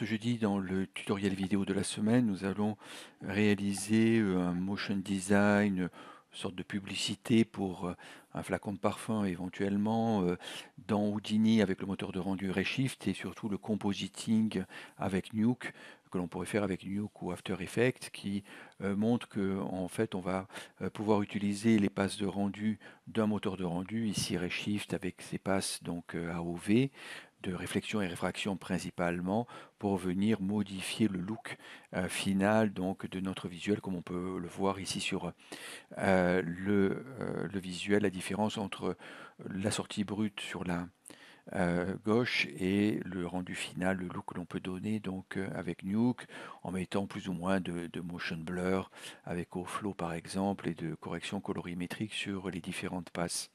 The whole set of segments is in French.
Ce jeudi, dans le tutoriel vidéo de la semaine, nous allons réaliser euh, un motion design, une sorte de publicité pour euh, un flacon de parfum éventuellement, euh, dans Houdini avec le moteur de rendu Reshift et surtout le compositing avec Nuke que l'on pourrait faire avec Nuke ou After Effects qui montre que en fait on va pouvoir utiliser les passes de rendu d'un moteur de rendu ici Redshift avec ses passes donc AOV de réflexion et réfraction principalement pour venir modifier le look euh, final donc de notre visuel comme on peut le voir ici sur euh, le, euh, le, visuel la différence entre la sortie brute sur la gauche et le rendu final le look que l'on peut donner donc avec Nuke en mettant plus ou moins de, motion blur avec au par exemple et de correction colorimétrique sur les différentes passes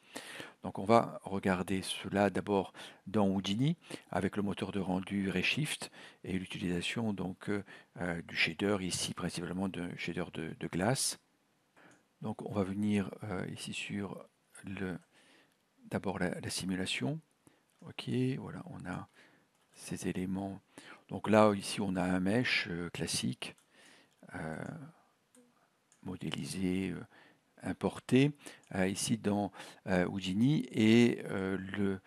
donc on va regarder cela d'abord dans Houdini avec le moteur de rendu Reshift et l'utilisation donc euh, euh, du shader ici principalement de shader de, glace. Donc on va venir euh, ici sur le d'abord la, simulation. Ok, voilà, on a ces éléments. Donc là ici on a un mesh classique modélisé importé euh, ici dans euh, Houdini et euh, le,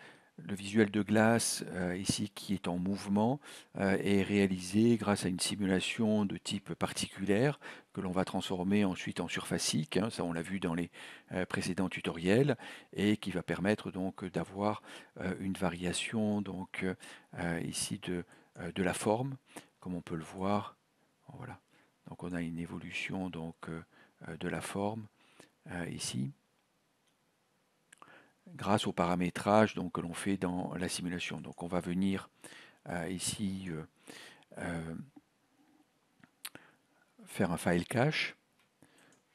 visuel de glace ici qui est en mouvement est réalisé grâce à une simulation de type particulaire que l'on va transformer ensuite en surfacique, hein. ça on l'a vu dans les précédents tutoriels, et qui va permettre donc d'avoir une variation donc ici de, de la forme, comme on peut le voir. Voilà. Donc on a une évolution donc de la forme euh, ici, grâce au paramétrage donc, que l'on fait dans la simulation. Donc on va venir euh, ici euh, faire un file cache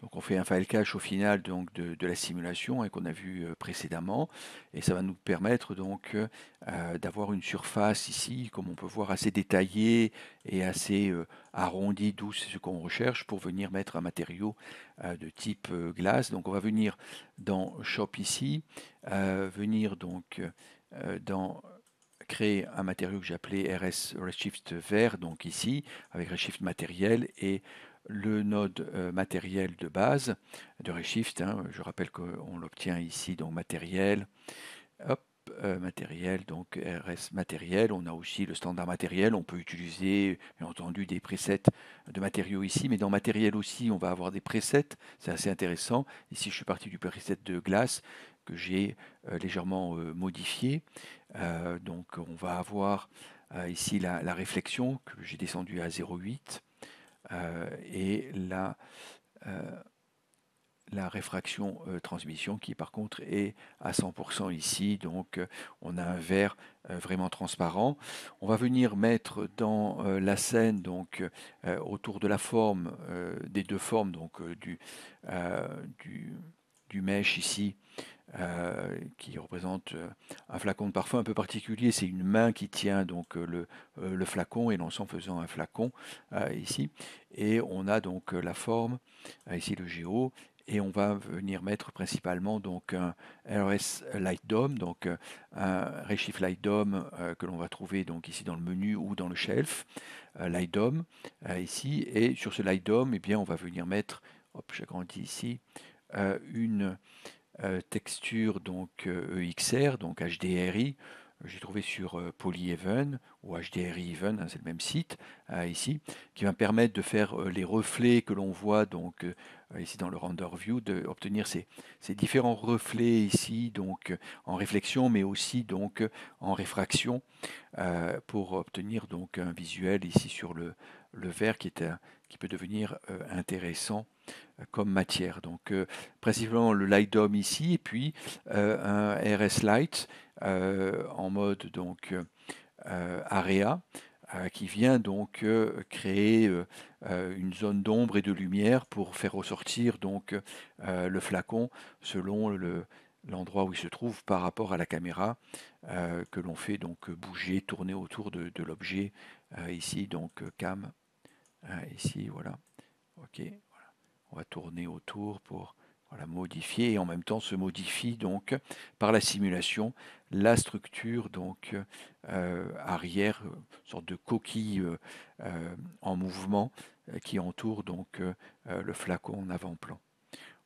donc on fait un file cache au final donc, de, la simulation et hein, qu'on a vu euh, précédemment et ça va nous permettre donc euh, euh, d'avoir une surface ici, comme on peut voir, assez détaillée et assez arrondie, d'où c'est ce qu'on recherche pour venir mettre un matériau de type glace. Donc on va venir dans Shop ici, venir donc dans créer un matériau que j'ai appelé RS Redshift vert, donc ici, avec Redshift matériel et le node euh, matériel de base de Reshift, hein. je rappelle qu'on l'obtient ici, dans matériel. Euh, matériel, donc RS matériel. On a aussi le standard matériel. On peut utiliser, bien entendu, des presets de matériaux ici, mais dans matériel aussi, on va avoir des presets. C'est assez intéressant. Ici, je suis parti du preset de glace que j'ai euh, légèrement modifié. donc, on va avoir ici la, la réflexion que j'ai descendue à 0,8. Euh, et la, euh, la réfraction euh, transmission qui par contre est à 100% ici donc on a un verre vraiment transparent on va venir mettre dans la scène donc autour de la forme des deux formes donc du, du du mèche ici, euh, qui représente euh, un flacon de parfum un peu particulier. C'est une main qui tient donc euh, le, le flacon et s'en faisant un flacon ici. Et on a donc la forme, ici le géo, et on va venir mettre principalement donc un RS Light Dome, donc un Reshift Light Dome que l'on va trouver donc ici dans le menu ou dans le shelf Light DOM ici et sur ce Light Dome, et eh bien on va venir mettre hop j'agrandis ici une euh, texture donc EXR, euh, e donc HDRI, j'ai trouvé sur euh, Polyeven ou HDRI Even, hein, c'est le même site ici, qui va permettre de faire les reflets que l'on voit donc ici dans le render view, d'obtenir ces, ces, différents reflets ici donc en réflexion mais aussi donc en réfraction pour obtenir donc un visuel ici sur le, le vert qui, qui peut devenir intéressant euh, comme matière. Donc euh, principalement le Light Dome ici et puis euh, un RS Light en mode donc area qui vient donc créer une zone d'ombre et de lumière pour faire ressortir donc le flacon selon l'endroit où il se trouve par rapport à la caméra que l'on fait donc bouger, tourner autour de, de l'objet ici donc cam ici voilà ok on va tourner autour pour voilà, modifier et en même temps se modifie donc par la simulation la structure donc euh, arrière, une sorte de coquille euh, euh, en mouvement qui entoure donc le flacon en avant-plan.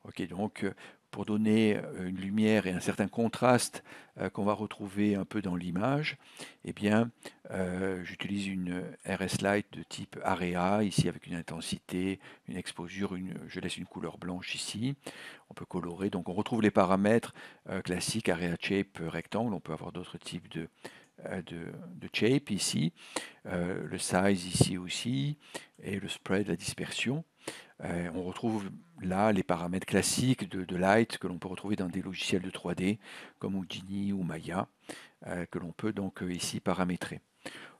Ok, donc pour donner euh, une lumière et un certain contraste euh, qu'on va retrouver un peu dans l'image, eh bien, euh, j'utilise une RS Light de type Area, ici avec une intensité, une exposure, je laisse une couleur blanche ici. On peut colorer, donc on retrouve les paramètres classiques, Area Shape, Rectangle, on peut avoir d'autres types de, shape ici, le size ici aussi, et le spread, la dispersion. Euh, on retrouve là les paramètres classiques de, Light que l'on peut retrouver dans des logiciels de 3D comme Houdini ou Maya, euh, que l'on peut donc euh, ici paramétrer.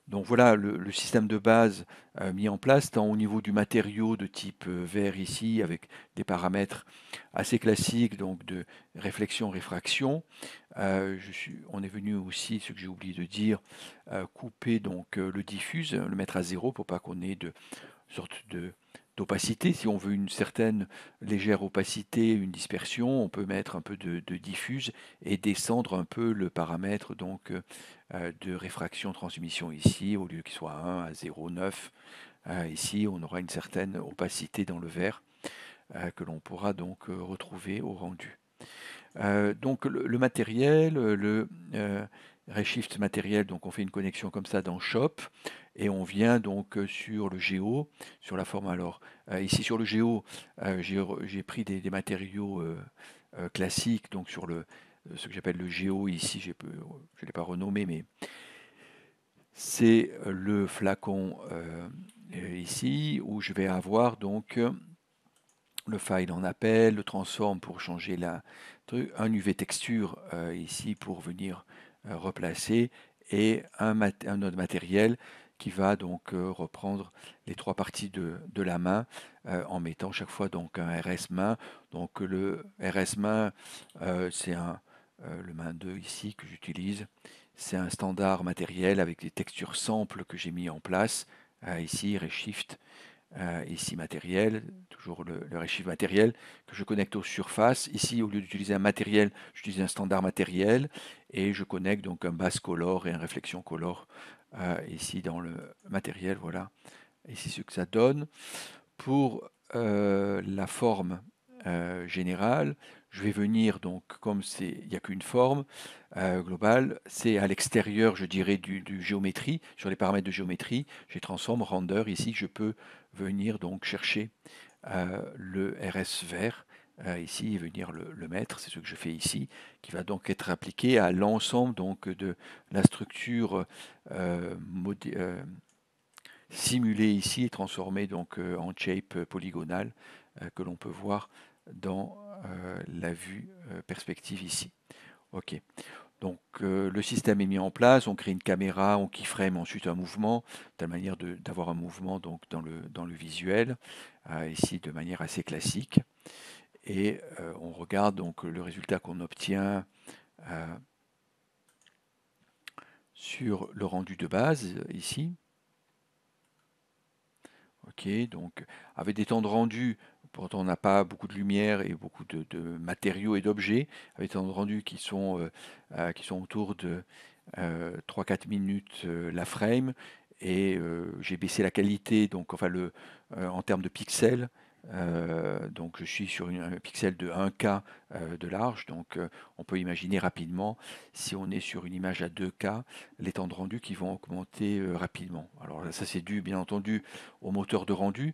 Donc voilà le, système de base mis en place, tant au niveau du matériau de type vert ici, avec des paramètres assez classiques, donc de réflexion-réfraction. on est venu aussi, ce que j'ai oublié de dire, couper donc le diffuse, le mettre à zéro pour pas qu'on ait de sorte de Opacité. Si on veut une certaine légère opacité, une dispersion, on peut mettre un peu de, diffuse et descendre un peu le paramètre donc, euh, euh, de réfraction-transmission ici, au lieu qu'il soit 1 à 0,9. 9. Euh, ici, on aura une certaine opacité dans le verre que l'on pourra donc retrouver au rendu. donc le, matériel, le reshift matériel, donc on fait une connexion comme ça dans Shop, et on vient donc euh, sur le géo, sur la forme. Alors, euh, ici sur le géo, euh, j'ai pris des, matériaux classiques, donc sur le, ce que j'appelle le géo ici, je ne l'ai pas renommé, mais c'est le flacon ici où je vais avoir donc le file en appel, le transform pour changer la truc, un UV texture ici pour venir replacer et un, un autre matériel qui va donc euh, reprendre les trois parties de, la main euh, en mettant chaque fois donc un RS main. Donc euh, le RS main, c'est un le main 2 ici que j'utilise. C'est un standard matériel avec des textures samples que j'ai mis en place ici, Reshift. Euh, ici matériel, toujours le, le matériel, que je connecte aux surfaces. Ici, au lieu d'utiliser un matériel, j'utilise un standard matériel et je connecte donc un base color et un réflexion color euh, ici dans le matériel. Voilà, ici ce que ça donne. Pour euh, la forme générale, je vais venir donc comme il n'y a qu'une forme globale, c'est à l'extérieur je dirais du, géométrie, sur les paramètres de géométrie, j'ai transforme, render, ici je peux venir donc chercher euh, le RS vert euh, ici et venir le, mettre, c'est ce que je fais ici, qui va donc être appliqué à l'ensemble donc de la structure euh, simulée ici et transformée donc en shape polygonale que l'on peut voir dans la vue perspective ici. Ok. Donc euh, le système est mis en place, on crée une caméra, on keyframe ensuite un mouvement, de telle manière d'avoir un mouvement donc, dans, le, dans le visuel, euh, ici de manière assez classique. Et euh, on regarde donc le résultat qu'on obtient sur le rendu de base ici. Ok, donc avec des temps de rendu Pourtant, on n'a pas beaucoup de lumière et beaucoup de, matériaux et d'objets, avec des rendus qui sont, euh, euh, qui sont autour de 3-4 euh, minutes la frame, et j'ai baissé la qualité, donc en termes de pixels, euh, donc je suis sur un pixel de 1K euh, de large, donc euh, on peut imaginer rapidement, si on est sur une image à 2K, les temps de rendu qui vont augmenter rapidement. Alors ça c'est dû bien entendu au moteur de rendu.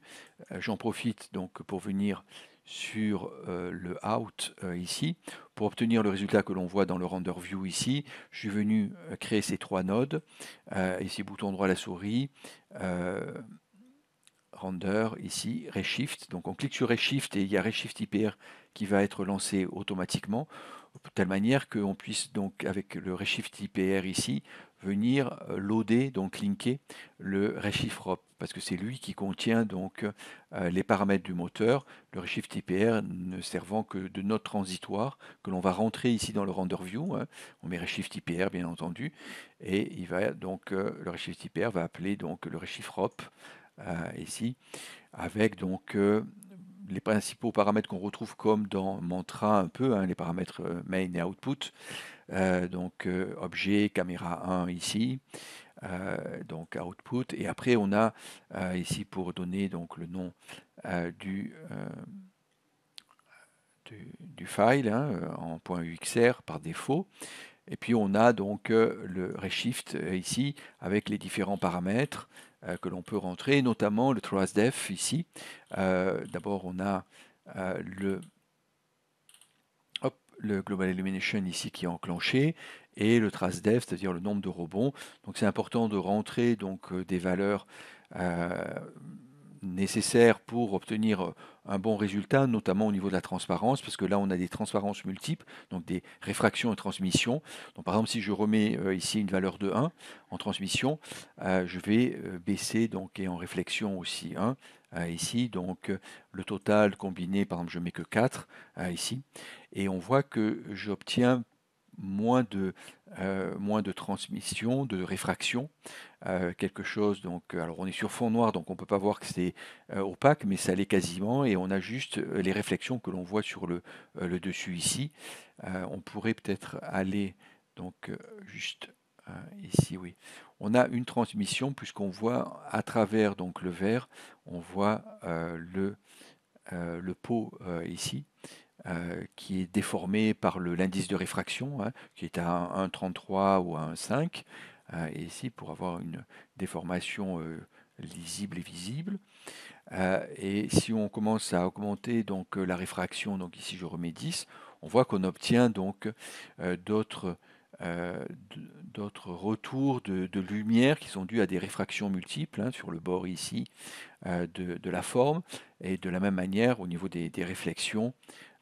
J'en profite donc pour venir sur le out ici. Pour obtenir le résultat que l'on voit dans le render view ici, je suis venu créer ces trois nodes, et bouton boutons droit à la souris, render ici reshift, Donc on clique sur reshift et il y a reshift IPR qui va être lancé automatiquement, de telle manière qu'on puisse donc avec le reshift IPR ici venir euh, loader, donc linker le reshift ROP, parce que c'est lui qui contient donc euh, les paramètres du moteur, le reshift IPR ne servant que de notre transitoire que l'on va rentrer ici dans le render view. Hein. On met reshift IPR bien entendu, et il va donc euh, le reshift IPR va appeler donc le reshift ROP euh, ici, avec donc euh, les principaux paramètres qu'on retrouve comme dans Mantra un peu, hein, les paramètres euh, main et output, donc objet, caméra 1 ici, donc output, et après on a ici pour donner donc le nom du, du, file hein, en point .uxr par défaut, et puis on a donc le reshift ici avec les différents paramètres, euh, que l'on peut rentrer, notamment le trace def ici. Euh, d'abord, on a euh, le, Global Illumination ici qui est enclenché et le trace dev, c'est-à-dire le nombre de rebonds. Donc c'est important de rentrer donc, des valeurs nécessaire pour obtenir euh, un bon résultat, notamment au niveau de la transparence, parce que là on a des transparences multiples, donc des réfractions et transmissions. Donc par exemple si je remets euh, ici une valeur de 1 en transmission, euh, je vais baisser donc et en réflexion aussi 1 ici. Donc le total combiné, par exemple je mets que 4 ici, et on voit que j'obtiens moins de, euh, moins de transmission, de réfraction, euh, quelque chose. Donc, euh, alors on est sur fond noir, donc on ne peut pas voir que c'est opaque, mais ça l'est quasiment, et on a juste les réflexions que l'on voit sur le, le dessus ici. on pourrait peut-être aller donc juste ici, oui. On a une transmission puisqu'on voit à travers donc le verre, on voit le, le pot ici euh, qui est déformé par l'indice de réfraction, hein, qui est à 1,33 ou à 1,5. Euh, et ici, pour avoir une déformation euh, lisible et visible. et si on commence à augmenter donc, la réfraction, donc ici je remets 10, on voit qu'on obtient donc d'autres d'autres retours de, lumière qui sont dus à des réfractions multiples hein, sur le bord ici de, la forme et de la même manière au niveau des réflexions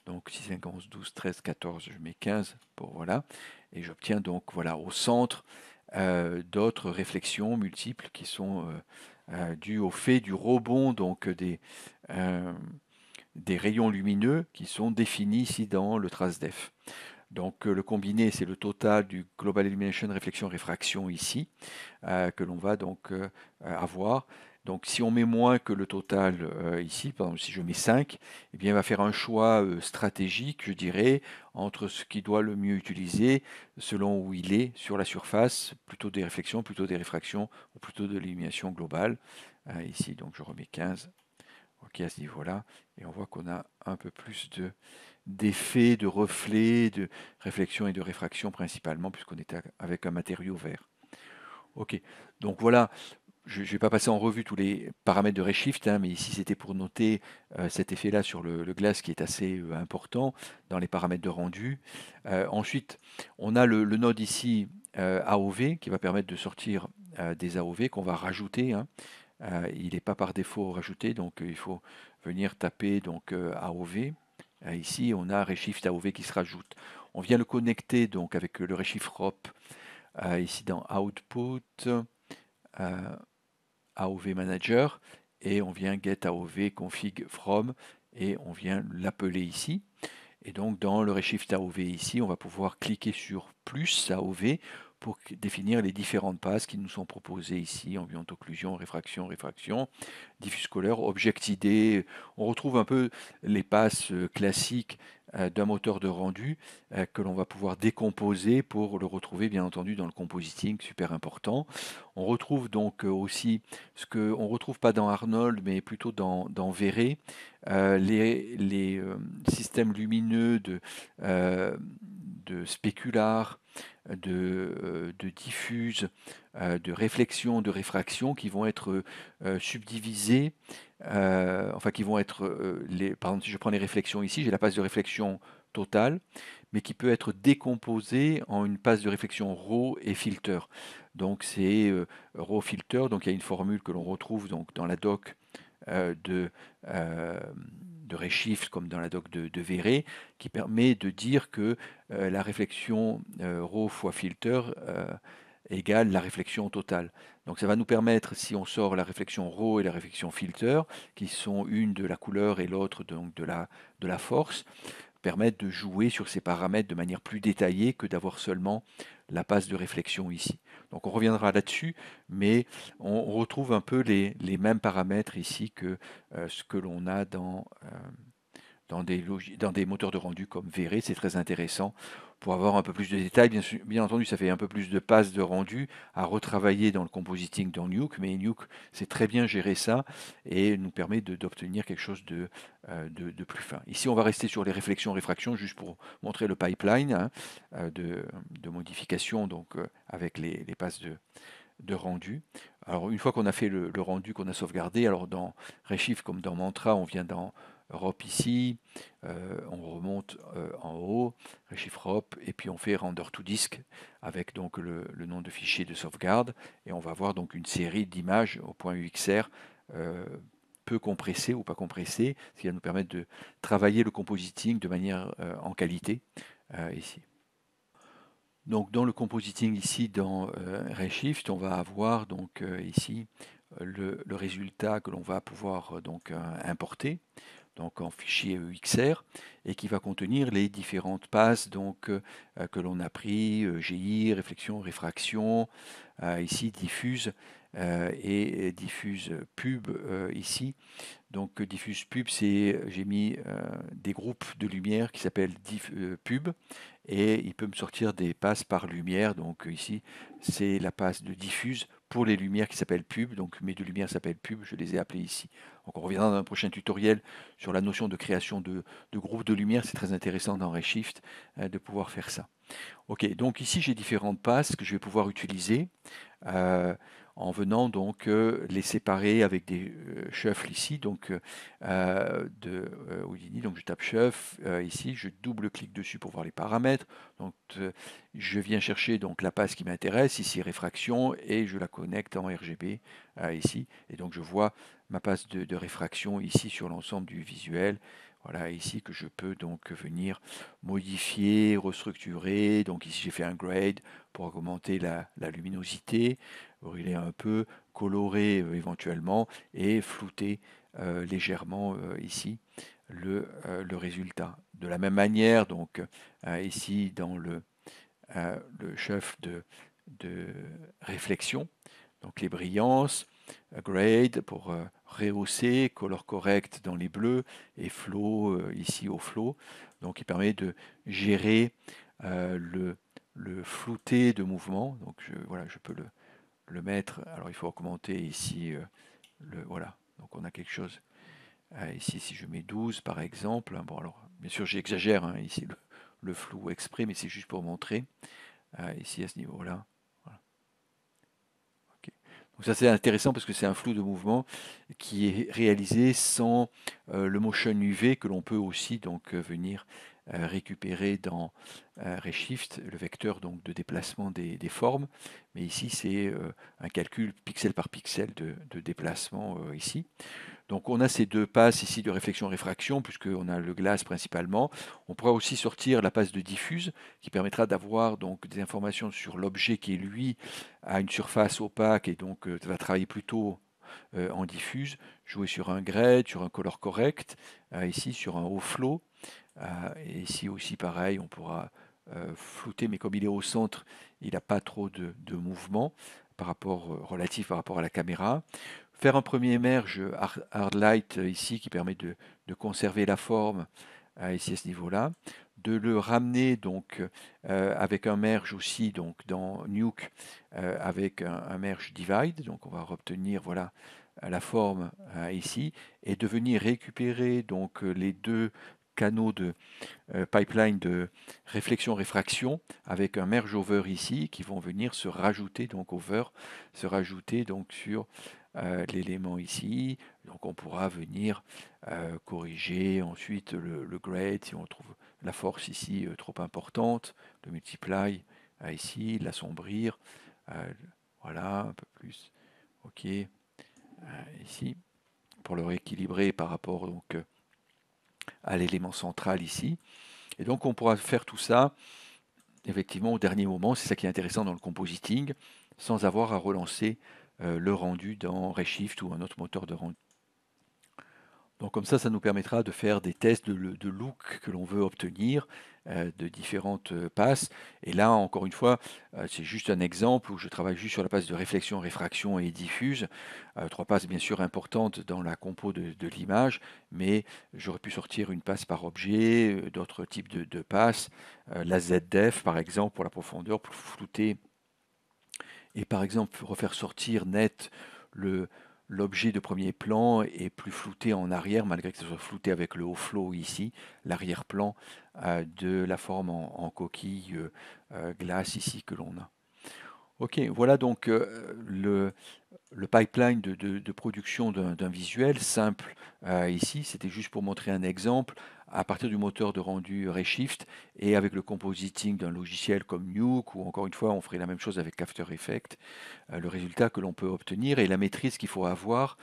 donc 6, 5, 11, 12, 13, 14, je mets 15 pour voilà. Et j'obtiens donc voilà au centre euh, d'autres réflexions multiples qui sont euh, euh, dues au fait du rebond donc des, des rayons lumineux qui sont définis ici dans le trace def. Donc le combiné, c'est le total du global illumination réflexion réfraction ici, que l'on va donc avoir. Donc si on met moins que le total euh, ici, par exemple si je mets 5, eh bien, il va faire un choix euh, stratégique, je dirais, entre ce qu'il doit le mieux utiliser selon où il est sur la surface, plutôt des réflexions, plutôt des réfractions, ou plutôt de l'illumination globale. Euh, ici, donc je remets 15. OK, à ce niveau-là. Et on voit qu'on a un peu plus de d'effets, de reflets, de réflexion et de réfraction principalement, puisqu'on est avec un matériau vert. Ok, donc voilà je ne vais pas passer en revue tous les paramètres de reshift, hein, mais ici c'était pour noter euh, cet effet-là sur le, glace qui est assez euh, important dans les paramètres de rendu. Euh, ensuite, on a le, node ici AOV qui va permettre de sortir des AOV qu'on va rajouter. Hein. il n'est pas par défaut rajouté, donc il faut venir taper donc AOV. ici, on a reshift AOV qui se rajoute. On vient le connecter donc avec le reshift ROP ici dans Output. AOV Manager et on vient get AOV config from et on vient l'appeler ici. Et donc dans le Reshift AOV ici, on va pouvoir cliquer sur plus AOV pour définir les différentes passes qui nous sont proposées ici, ambient occlusion, réfraction, réfraction, diffuse color, object ID. On retrouve un peu les passes euh, classiques euh, d'un moteur de rendu euh, que l'on va pouvoir décomposer pour le retrouver bien entendu dans le compositing, super important. On retrouve donc euh, aussi ce qu'on ne retrouve pas dans Arnold mais plutôt dans, dans les, systèmes lumineux de, euh, de de, euh, de euh, de réflexion, de réfraction qui vont être euh, subdivisées, enfin qui vont être, les, par si je prends les réflexions ici, j'ai la passe de réflexion totale, mais qui peut être décomposée en une passe de réflexion RAW et filter. Donc c'est RAW filter, donc il y a une formule que l'on retrouve donc, dans la doc de, de comme dans la doc de, de qui permet de dire que euh, la réflexion euh, Rho fois filter euh, égale la réflexion totale. Donc ça va nous permettre, si on sort la réflexion Rho et la réflexion filter, qui sont une de la couleur et l'autre donc de la, de la force, permettre de jouer sur ces paramètres de manière plus détaillée que d'avoir seulement la base de réflexion ici. Donc on reviendra là-dessus, mais on retrouve un peu les, mêmes paramètres ici que euh, ce que l'on a dans, euh, dans des, moteurs de rendu comme V-Ray, c'est très intéressant. Pour avoir un peu plus de détails, bien, entendu, ça fait un peu plus de passes de rendu à retravailler dans le compositing dans Nuke, mais Nuke sait très bien gérer ça et nous permet d'obtenir quelque chose euh, de, plus fin. Ici, on va rester sur les réflexions-réfractions, juste pour montrer le pipeline hein, euh, de, modification donc, euh, avec les, passes de, rendu. Alors une fois qu'on a fait le, le rendu qu'on a sauvegardé, alors dans Reshift comme dans Mantra, on vient dans Rop ici, euh, on remonte euh, en haut, chiffre Rop, et puis on fait render to disk avec donc le, nom de fichier de sauvegarde, et on va avoir donc une série d'images au point UXR euh, peu compressées ou pas compressées, ce qui va nous permettre de travailler le compositing de manière en qualité ici. Donc dans le compositing ici dans Reshift on va avoir donc ici le, le, résultat que l'on va pouvoir donc importer donc en fichier EXR, et qui va contenir les différentes passes donc, euh, que l'on a pris, euh, GI, réflexion, réfraction, euh, ici diffuse, euh, et diffuse pub euh, ici. Donc diffuse pub, c'est j'ai mis euh, des groupes de lumière qui s'appellent pub et il peut me sortir des passes par lumière. Donc ici, c'est la passe de diffuse pour les lumières qui s'appellent pub. Donc mes deux lumières s'appellent pub, je les ai appelées ici. Donc on reviendra dans un prochain tutoriel sur la notion de création de, groupes de lumière. C'est très intéressant dans Redshift de pouvoir faire ça. Ok, donc ici j'ai différentes passes que je vais pouvoir utiliser en venant donc euh, les séparer avec des shuffles euh, ici, donc euh, de Houdini. Donc je tape shuffle ici, je double-clique dessus pour voir les paramètres. Donc je viens chercher donc la passe qui m'intéresse, ici réfraction, et je la connecte en RGB ici. Et donc je vois ma passe de réfraction ici sur l'ensemble du visuel voilà, ici que je peux donc venir modifier, restructurer. Donc ici j'ai fait un grade pour augmenter la, luminosité, brûler un peu, colorer euh, éventuellement et flouter euh, légèrement euh, ici le, résultat. De la même manière, donc ici dans le, chef de, de réflexion, donc les brillances, grade pour rehaussé, color correct dans les bleus et flow euh, ici au flow. Donc il permet de gérer euh, le, le, flouté de mouvement. Donc voilà, je peux le, le mettre. Alors il faut augmenter ici. Euh, le, voilà, donc on a quelque chose. ici, si je mets 12 par exemple, bon alors bien sûr j'exagère hein, ici le, flou exprès, mais c'est juste pour montrer. ici à ce niveau-là, ça c'est intéressant parce que c'est un flou de mouvement qui est réalisé sans euh, le motion UV que l'on peut aussi donc euh, venir euh, récupérer dans euh, Reshift, le vecteur donc de déplacement des, formes. Mais ici, c'est euh, un calcul pixel par pixel de, déplacement ici. Donc on a ces deux passes ici de réflexion-réfraction, puisqu'on a le glace principalement. On pourra aussi sortir la passe de diffuse, qui permettra d'avoir donc des informations sur l'objet qui, lui, a une surface opaque et donc va travailler plutôt euh, en diffuse, jouer sur un grade, sur un color correct, euh, ici sur un haut flow. Euh, ici aussi pareil, on pourra flouter, mais comme il est au centre, il n'a pas trop de, mouvement par rapport, relatif par rapport à la caméra. Faire un premier merge hard, light ici qui permet de, de conserver la forme ici à ce niveau-là de le ramener donc euh, avec un merge aussi donc dans Nuke euh, avec un, merge divide donc on va obtenir voilà la forme euh, ici et de venir récupérer donc les deux canaux de pipeline de réflexion réfraction avec un merge over ici qui vont venir se rajouter donc over se rajouter donc sur l'élément ici. Donc on pourra venir corriger ensuite le, le grade si on trouve la force ici euh, trop importante, le multiply à ici, l'assombrir, euh, voilà, un peu plus, ok, euh, ici, pour le rééquilibrer par rapport donc à l'élément central ici. Et donc on pourra faire tout ça, effectivement, au dernier moment, c'est ça qui est intéressant dans le compositing, sans avoir à relancer le rendu dans Redshift ou un autre moteur de rendu. Donc comme ça, ça nous permettra de faire des tests de, look que l'on veut obtenir euh, de différentes euh, passes. Et là, encore une fois, euh, c'est juste un exemple où je travaille juste sur la passe de réflexion, réfraction et diffuse. trois passes bien sûr importantes dans la compo de, l'image, mais j'aurais pu sortir une passe par objet, d'autres types de, de passes, la ZDF par exemple pour la profondeur, pour flouter. Et par exemple, refaire sortir net le, l'objet de premier plan est plus flouté en arrière, malgré que ce soit flouté avec le haut flow ici, l'arrière-plan euh, de la forme en, coquille euh, euh, glace ici que l'on a. Ok, voilà donc le, pipeline de production d'un visuel simple euh, ici, c'était juste pour montrer un exemple à partir du moteur de rendu Reshift et avec le compositing d'un logiciel comme Nuke ou encore une fois on ferait la même chose avec After Effects, euh, le résultat que l'on peut obtenir et la maîtrise qu'il faut avoir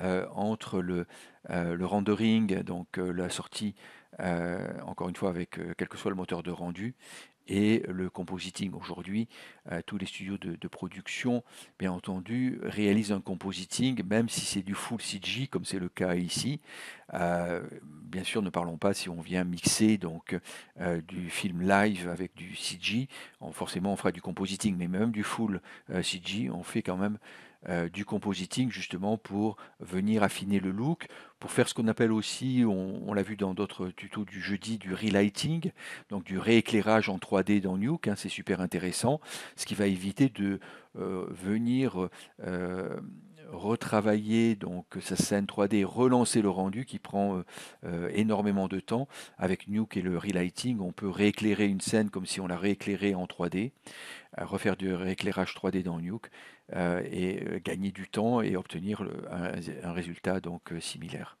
euh, entre le, le, rendering, donc la sortie encore une fois avec quel que soit le moteur de rendu et le compositing aujourd'hui, euh, tous les studios de, production, bien entendu, réalisent un compositing, même si c'est du full CG, comme c'est le cas ici. Euh, bien sûr, ne parlons pas si on vient mixer donc euh, du film live avec du CG. On, forcément, on fera du compositing, mais même du full CG, on fait quand même du compositing justement pour venir affiner le look, pour faire ce qu'on appelle aussi, on, l'a vu dans d'autres tutos du jeudi, du relighting, donc du rééclairage en trois dans Nuke, hein, c'est super intéressant, ce qui va éviter de euh, venir euh, retravailler donc sa scène 3D, relancer le rendu qui prend euh, énormément de temps. Avec Nuke et le relighting, on peut rééclairer une scène comme si on la rééclairé en 3D, refaire du rééclairage 3D dans Nuke et gagner du temps et obtenir un résultat donc similaire.